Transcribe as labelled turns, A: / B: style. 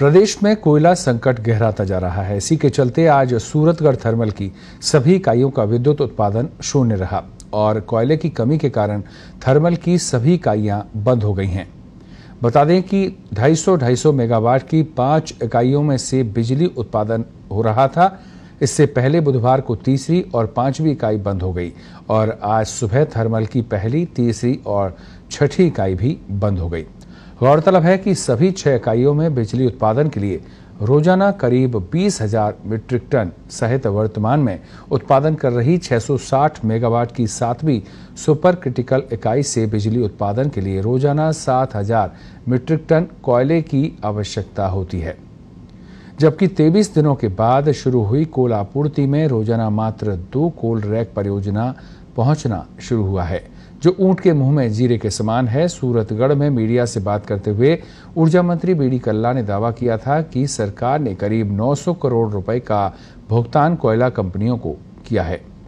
A: प्रदेश में कोयला संकट गहराता जा रहा है इसी के चलते आज सूरतगढ़ थर्मल की सभी इकाइयों का विद्युत उत्पादन शून्य रहा और कोयले की कमी के कारण थर्मल की सभी इकाइयां बंद हो गई हैं बता दें कि 250-250 मेगावाट की पांच इकाइयों में से बिजली उत्पादन हो रहा था इससे पहले बुधवार को तीसरी और पांचवी इकाई बंद हो गई और आज सुबह थर्मल की पहली तीसरी और छठी इकाई भी बंद हो गई गौरतलब है कि सभी छह इकाइयों में बिजली उत्पादन के लिए रोजाना करीब बीस हजार मीट्रिक टन सहित वर्तमान में उत्पादन कर रही 660 मेगावाट की सातवीं सुपर क्रिटिकल इकाई से बिजली उत्पादन के लिए रोजाना 7000 मीट्रिक टन कोयले की आवश्यकता होती है जबकि 23 दिनों के बाद शुरू हुई कोल आपूर्ति में रोजाना मात्र दो कोल रैक परियोजना पहुंचना शुरू हुआ है जो ऊंट के मुंह में जीरे के समान है सूरतगढ़ में मीडिया से बात करते हुए ऊर्जा मंत्री बीडी कल्ला ने दावा किया था कि सरकार ने करीब 900 करोड़ रुपए का भुगतान कोयला कंपनियों को किया है